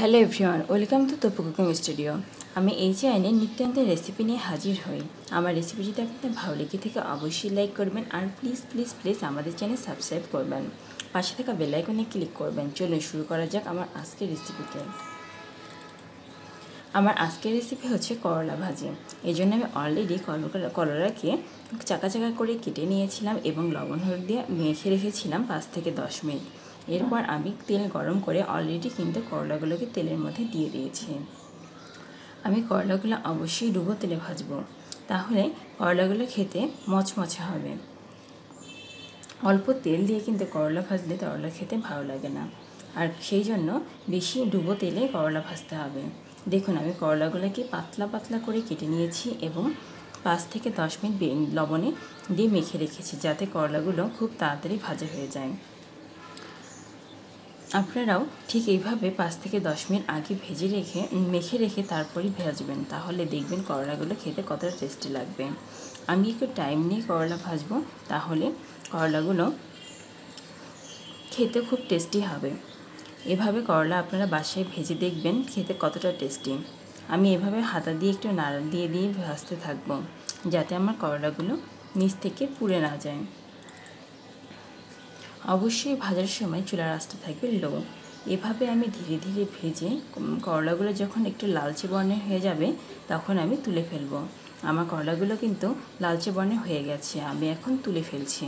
hello everyone welcome to Tapu cooking studio আমি এই চ্যানেলে নিত্যান্তের রেসিপি নিয়ে হাজির হই আমার রেসিপি যদি আপনাদের ভালো লেগে থেকে অবশ্যই লাইক করবেন আর প্লিজ প্লিজ প্লিজ আমাদের চ্যানেল সাবস্ক্রাইব করবেন পাশে থাকা বেলাইকনে ক্লিক করবেন চলুন শুরু করা যাক আমার আজকের রেসিপিতে আমার আজকের রেসিপি হচ্ছে করলা ভাজি এই জন্য আমি অলরেডি করলাকে চাকা চাকা করে কেটে নিয়েছিলাম এবং লবণ হলুদ দিয়ে মেখে রেখেছিলাম পাঁচ থেকে দশ মিনিট এরপর আমি তেল গরম করে অলরেডি কিন্তু করলাগুলোকে তেলের মধ্যে দিয়ে দিয়েছি আমি করলাগুলো অবশ্যই ডুবো তেলে ভাজবো তাহলে করলাগুলো খেতে মচমচে হবে অল্প তেল দিয়ে কিন্তু করলা ভাজলে করলা খেতে ভালো লাগে না আর সেই জন্য বেশি ডুবো তেলে করলা ভাজতে হবে দেখুন আমি করলাগুলোকে পাতলা পাতলা করে কেটে নিয়েছি এবং পাঁচ থেকে দশ মিনিট লবণে দিয়ে মেখে রেখেছি যাতে করলাগুলো খুব তাড়াতাড়ি ভাজা হয়ে যায় আপনারাও ঠিক এইভাবে পাঁচ থেকে দশ মিনিট আগে ভেজে রেখে মেখে রেখে তারপরে ভাজবেন তাহলে দেখবেন করলাগুলো খেতে কতটা টেস্টি লাগবে আমি একটু টাইম নিয়ে করলা ভাজবো তাহলে করলাগুলো খেতে খুব টেস্টি হবে এভাবে করলা আপনারা বাসায় ভেজে দেখবেন খেতে কতটা টেস্টি আমি এভাবে হাতা দিয়ে একটু নাড়া দিয়ে দিয়ে ভাজতে থাকবো যাতে আমার করলাগুলো নিচ থেকে পুড়ে না যায় অবশ্যই ভাজার সময় চুলা আঁচটা থাকবে লো এভাবে আমি ধীরে ধীরে ভেজে করলাগুলো যখন একটু লালচে বর্ণের হয়ে যাবে তখন আমি তুলে ফেলবো আমার করলাগুলো কিন্তু লালচে বর্ণের হয়ে গেছে আমি এখন তুলে ফেলছি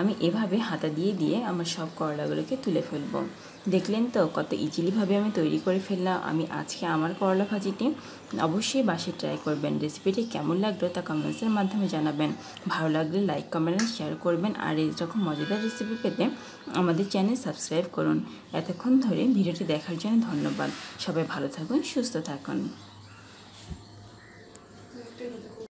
আমি এভাবে হাতা দিয়ে দিয়ে আমার সব করলাগুলোকে তুলে ফেলবো দেখলেন তো কত ইজিলিভাবে আমি তৈরি করে ফেললাম আমি আজকে আমার করলা ভাজিটি অবশ্যই বাসে ট্রাই করবেন রেসিপিটি কেমন লাগলো তা কমেন্টসের মাধ্যমে জানাবেন ভালো লাগলে লাইক কমেন্ট শেয়ার করবেন আর এই রকম মজাদার রেসিপি পেতে আমাদের চ্যানেল সাবস্ক্রাইব করুন এতক্ষণ ধরে ভিডিওটি দেখার জন্য ধন্যবাদ সবাই ভালো থাকুন সুস্থ থাকুন